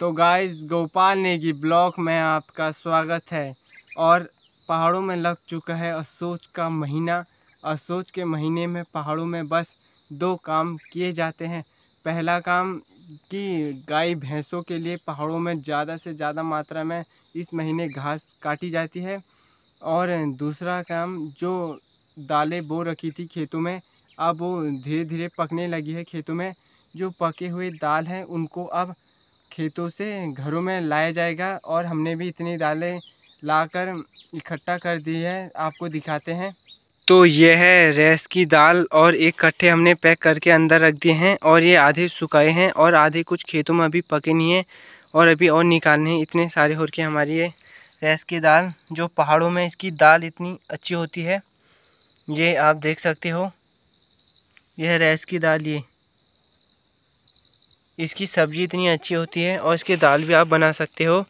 तो guys Gopal Negi block में आपका स्वागत है और पहाड़ों में लग चुका है असोच का महीना असोच के महीने में पहाड़ों में बस दो काम किए जाते हैं पहला काम कि गाय भैंसों के लिए पहाड़ों में ज़्यादा से ज़्यादा मात्रा में इस महीने घास काटी जाती है और दूसरा काम जो दालें बो रखी थी खेतों में अब वो धीरे धीरे पकने लगी है खेतों में जो पके हुए दाल हैं उनको अब खेतों से घरों में लाया जाएगा और हमने भी इतनी दालें लाकर इकट्ठा कर दी है आपको दिखाते हैं तो यह है रेस की दाल और एक कट्ठे हमने पैक करके अंदर रख दिए हैं और ये आधे सुखाए हैं और आधे कुछ खेतों में अभी पके नहीं हैं और अभी और निकालने हैं इतने सारे हो के हमारी ये रेस की दाल जो पहाड़ों में इसकी दाल इतनी अच्छी होती है ये आप देख सकते हो यह रेस की दाल ये इसकी सब्ज़ी इतनी अच्छी होती है और इसकी दाल भी आप बना सकते हो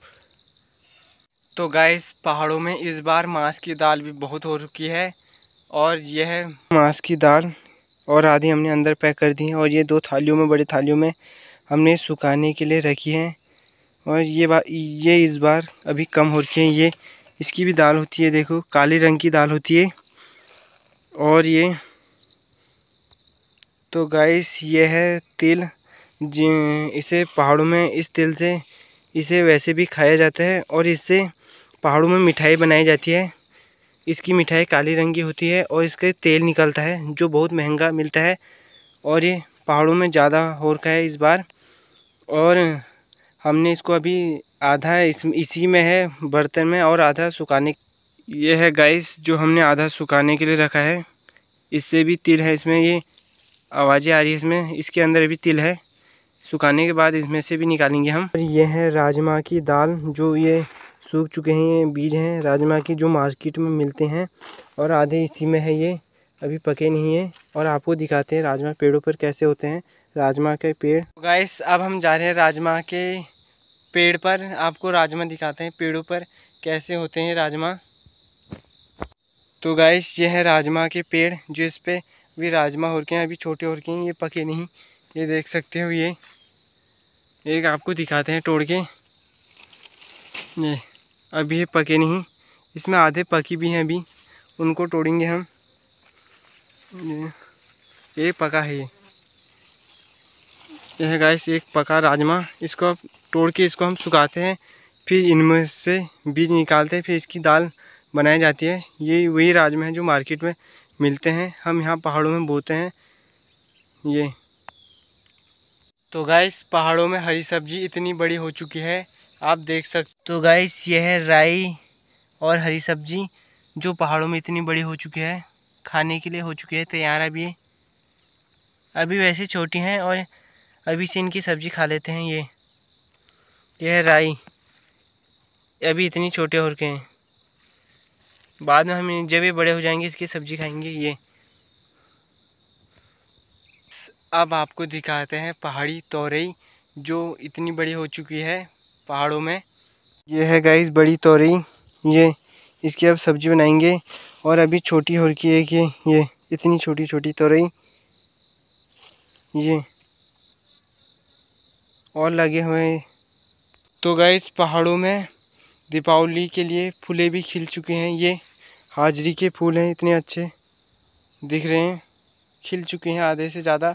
तो गैस पहाड़ों में इस बार मांस की दाल भी बहुत हो चुकी है और यह मांस की दाल और आधी हमने अंदर पैक कर दी है और ये दो थालियों में बड़े थालियों में हमने सुखाने के लिए रखी है और ये बात ये इस बार अभी कम हो रखी है ये इसकी भी दाल होती है देखो काले रंग की दाल होती है और ये तो गैस ये है तिल जी इसे पहाड़ों में इस तेल से इसे वैसे भी खाया जाता है और इससे पहाड़ों में मिठाई बनाई जाती है इसकी मिठाई काली रंग की होती है और इसके तेल निकलता है जो बहुत महंगा मिलता है और ये पहाड़ों में ज़्यादा हो रखा है इस बार और हमने इसको अभी आधा इस इसी में है बर्तन में और आधा सुखाने ये है गाइस जो हमने आधा सुखाने के लिए रखा है इससे भी तिल है इसमें ये आवाज़ें आ रही है इसमें इसके अंदर भी तिल है सुखाने के बाद इसमें से भी निकालेंगे हम ये है राजमा की दाल जो ये सूख चुके हैं ये बीज हैं राजमा की जो मार्केट में मिलते हैं और आधे इसी में है ये अभी पके नहीं है और आपको दिखाते हैं राजमा पेड़ों पर कैसे होते हैं राजमा के पेड़ गैस तो अब हम जा रहे हैं राजमा के पेड़ पर आपको राजमा दिखाते हैं पेड़ों पर कैसे होते हैं राजमा तो गैस ये है राजमा के पेड़ जो इस पर भी राजमा हो रखे हैं अभी छोटे हो रखे हैं ये पके नहीं ये देख सकते हो ये एक आपको दिखाते हैं तोड़ के ये अभी ये पके नहीं इसमें आधे पकी भी हैं अभी उनको तोड़ेंगे हम ये एक पका है ये यह गैस एक पका राजमा इसको आप तोड़ के इसको हम सुखाते हैं फिर इनमें से बीज निकालते हैं फिर इसकी दाल बनाई जाती है ये वही राजमा है जो मार्केट में मिलते हैं हम यहाँ पहाड़ों में बोते हैं ये तो गाइस पहाड़ों में हरी सब्जी इतनी बड़ी हो चुकी है आप देख सकते तो गाइस यह है राई और हरी सब्जी जो पहाड़ों में इतनी बड़ी हो चुकी है खाने के लिए हो चुकी है तैयार अभी ये अभी वैसे छोटी हैं और अभी से इनकी सब्ज़ी खा लेते हैं ये यह है राई अभी इतनी छोटे हो रखे हैं बाद में हम जब ये बड़े हो जाएंगे इसकी सब्ज़ी खाएंगे ये अब आपको दिखाते हैं पहाड़ी तोरई जो इतनी बड़ी हो चुकी है पहाड़ों में ये है गाइस बड़ी तोरई ये इसकी अब सब्जी बनाएंगे और अभी छोटी हो रखी है कि ये इतनी छोटी छोटी तोरई ये और लगे हुए तो गाइस पहाड़ों में दीपावली के लिए फूले भी खिल चुके हैं ये हाजरी के फूल हैं इतने अच्छे दिख रहे हैं खिल चुके हैं आधे से ज़्यादा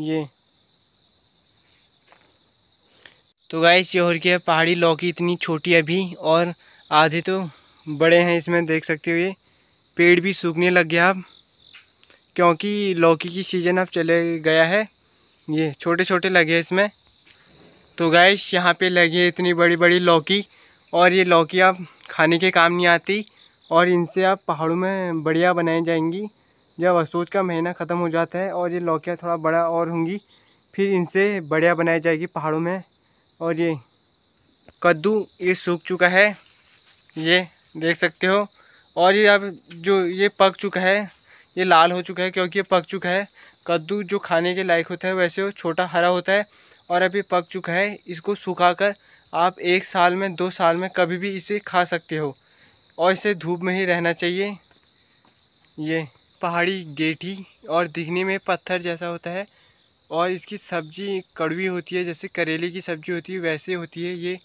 ये तो गाइस ये और क्या पहाड़ी लौकी इतनी छोटी अभी और आधे तो बड़े हैं इसमें देख सकते हो ये पेड़ भी सूखने लग गया अब क्योंकि लौकी की सीज़न अब चले गया है ये छोटे छोटे लगे इसमें तो गैस यहाँ पे लगी है इतनी बड़ी बड़ी लौकी और ये लौकी अब खाने के काम नहीं आती और इनसे आप पहाड़ों में बढ़िया बनाई जाएंगी जब असोज का महीना ख़त्म हो जाता है और ये लौकियाँ थोड़ा बड़ा और होंगी फिर इनसे बढ़िया बनाई जाएगी पहाड़ों में और ये कद्दू ये सूख चुका है ये देख सकते हो और ये अब जो ये पक चुका है ये लाल हो चुका है क्योंकि ये पक चुका है कद्दू जो खाने के लायक होता है वैसे वो छोटा हरा होता है और अभी पक चुका है इसको सुखा कर आप एक साल में दो साल में कभी भी इसे खा सकते हो और इसे धूप में ही रहना चाहिए ये पहाड़ी गेठी और दिखने में पत्थर जैसा होता है और इसकी सब्ज़ी कड़वी होती है जैसे करेले की सब्ज़ी होती है वैसे होती है ये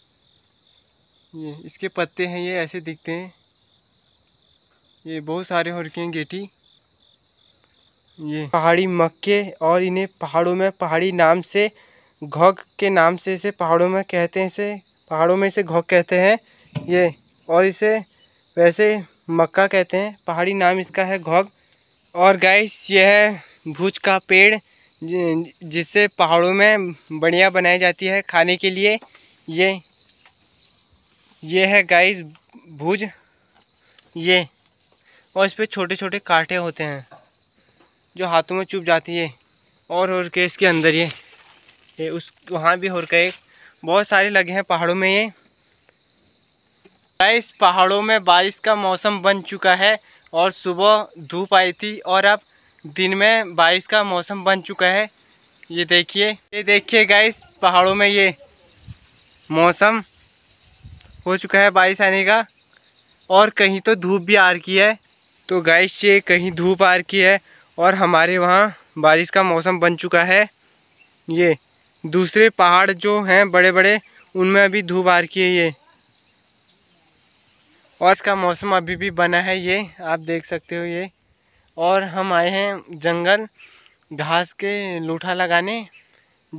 ये इसके पत्ते हैं ये ऐसे दिखते हैं ये बहुत सारे हो रखे हैं गेठी ये पहाड़ी मक्के और इन्हें पहाड़ों में पहाड़ी नाम से घोग के नाम से इसे पहाड़ों में कहते हैं इसे पहाड़ों में इसे घोग कहते हैं ये और इसे वैसे मक्का कहते हैं पहाड़ी नाम इसका है घोग और गाइस यह है भूज का पेड़ जिससे पहाड़ों में बढ़िया बनाई जाती है खाने के लिए ये ये है गाइस भूज ये और इस पर छोटे छोटे कांटे होते हैं जो हाथों में चुप जाती है और और के इसके अंदर ये ये उस वहाँ भी और कई बहुत सारे लगे हैं पहाड़ों में ये गाइस पहाड़ों में बारिश का मौसम बन चुका है और सुबह धूप आई थी और अब दिन में बारिश का मौसम बन चुका है ये देखिए ये देखिए गाइस पहाड़ों में ये मौसम हो चुका है बारिश आने का और कहीं तो धूप भी आ रही है तो गाइस ये कहीं धूप आ रही है और हमारे वहाँ बारिश का मौसम बन चुका है ये दूसरे पहाड़ जो हैं बड़े बड़े उनमें अभी धूप आ रही है ये और इसका मौसम अभी भी बना है ये आप देख सकते हो ये और हम आए हैं जंगल घास के लूठा लगाने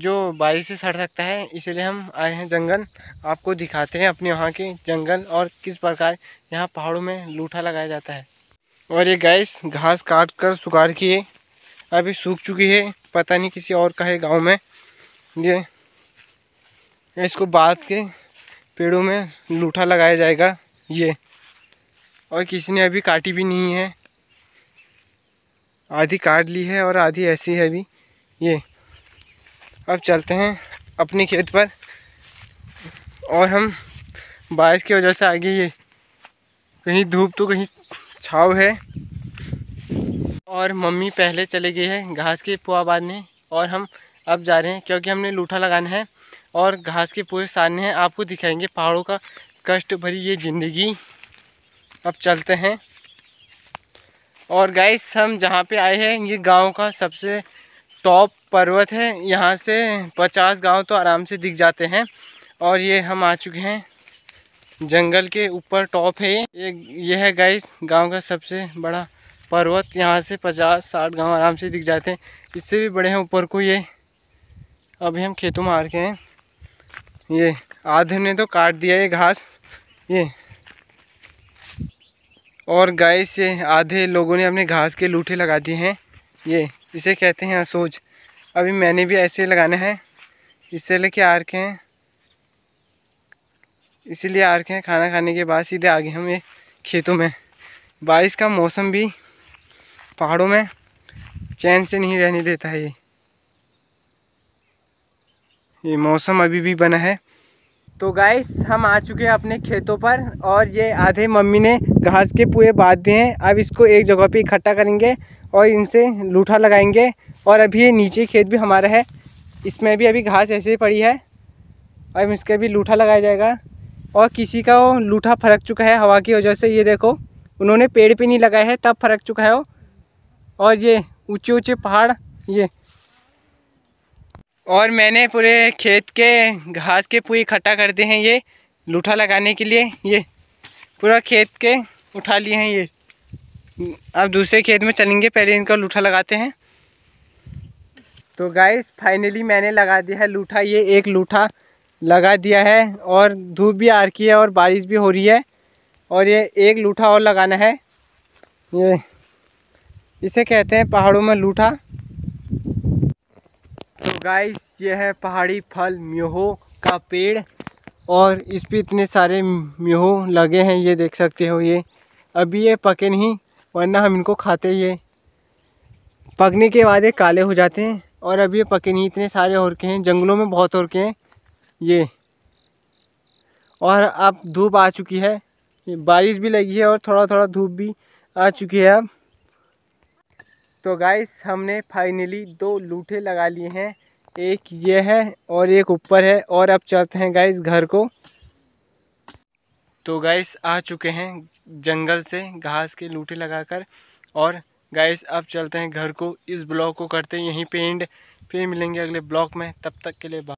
जो बारिश से सड़ सकता है इसलिए हम आए हैं जंगल आपको दिखाते हैं अपने वहाँ के जंगल और किस प्रकार यहाँ पहाड़ों में लूठा लगाया जाता है और ये गैस घास काट कर सुखार की है अभी सूख चुकी है पता नहीं किसी और का है गाँव में ये इसको बाद के पेड़ों में लूठा लगाया जाएगा ये और किसी ने अभी काटी भी नहीं है आधी काट ली है और आधी ऐसी है अभी ये अब चलते हैं अपने खेत पर और हम बारिश की वजह से आगे ये कहीं धूप तो कहीं छाव है और मम्मी पहले चले गई है घास के पुआ बाद में और हम अब जा रहे हैं क्योंकि हमने लूठा लगाना है और घास के पुए सारने हैं आपको दिखाएंगे पहाड़ों का कष्ट भरी ये ज़िंदगी अब चलते हैं और गाइस हम जहाँ पे आए हैं ये गांव का सबसे टॉप पर्वत है यहाँ से पचास गांव तो आराम से दिख जाते हैं और ये हम आ चुके हैं जंगल के ऊपर टॉप है ये ये है गाइस गांव का सबसे बड़ा पर्वत यहाँ से पचास साठ गांव आराम से दिख जाते हैं इससे भी बड़े हैं ऊपर को ये अभी हम खेतों में आ रखे हैं ये आधे ने तो काट दिया ये घास ये और गाय से आधे लोगों ने अपने घास के लूठे लगा दिए हैं ये इसे कहते हैं असोज अभी मैंने भी ऐसे लगाना है इससे लेके आ रखे हैं इसीलिए आ रखे हैं खाना खाने के बाद सीधे आगे हम ये खेतों में बारिश का मौसम भी पहाड़ों में चैन से नहीं रहने देता है ये ये मौसम अभी भी बना है तो गाइस हम आ चुके हैं अपने खेतों पर और ये आधे मम्मी ने घास के पुए बांध दिए हैं अब इसको एक जगह पे इकट्ठा करेंगे और इनसे लूठा लगाएंगे और अभी ये नीचे खेत भी हमारा है इसमें भी अभी घास ऐसे ही पड़ी है और इसका भी लूठा लगाया जाएगा और किसी का वो लूठा फरक चुका है हवा की वजह से ये देखो उन्होंने पेड़ पे नहीं लगाया है तब फरक चुका है वो और ये ऊँचे ऊँचे पहाड़ ये और मैंने पूरे खेत के घास के पूरी इकट्ठा कर दिए हैं ये लूठा लगाने के लिए ये पूरा खेत के उठा लिए हैं ये अब दूसरे खेत में चलेंगे पहले इनका लूठा लगाते हैं तो गाइस फाइनली मैंने लगा दिया है लूठा ये एक लूठा लगा दिया है और धूप भी आ रही है और बारिश भी हो रही है और ये एक लूठा और लगाना है ये इसे कहते हैं पहाड़ों में लूठा गाइस ये है पहाड़ी फल म्योहो का पेड़ और इस पर इतने सारे म्योहो लगे हैं ये देख सकते हो ये अभी ये पके नहीं वरना हम इनको खाते ये पकने के बाद ये काले हो जाते हैं और अभी ये पके नहीं इतने सारे और के हैं जंगलों में बहुत और के हैं ये और अब धूप आ चुकी है बारिश भी लगी है और थोड़ा थोड़ा धूप भी आ चुकी है अब तो गाइस हमने फाइनली दो लूठे लगा लिए हैं एक ये है और एक ऊपर है और अब चलते हैं गाइस घर को तो गाइस आ चुके हैं जंगल से घास के लूटे लगाकर और गाइस अब चलते हैं घर को इस ब्लॉग को करते हैं यहीं पे एंड फिर मिलेंगे अगले ब्लॉग में तब तक के लिए बाय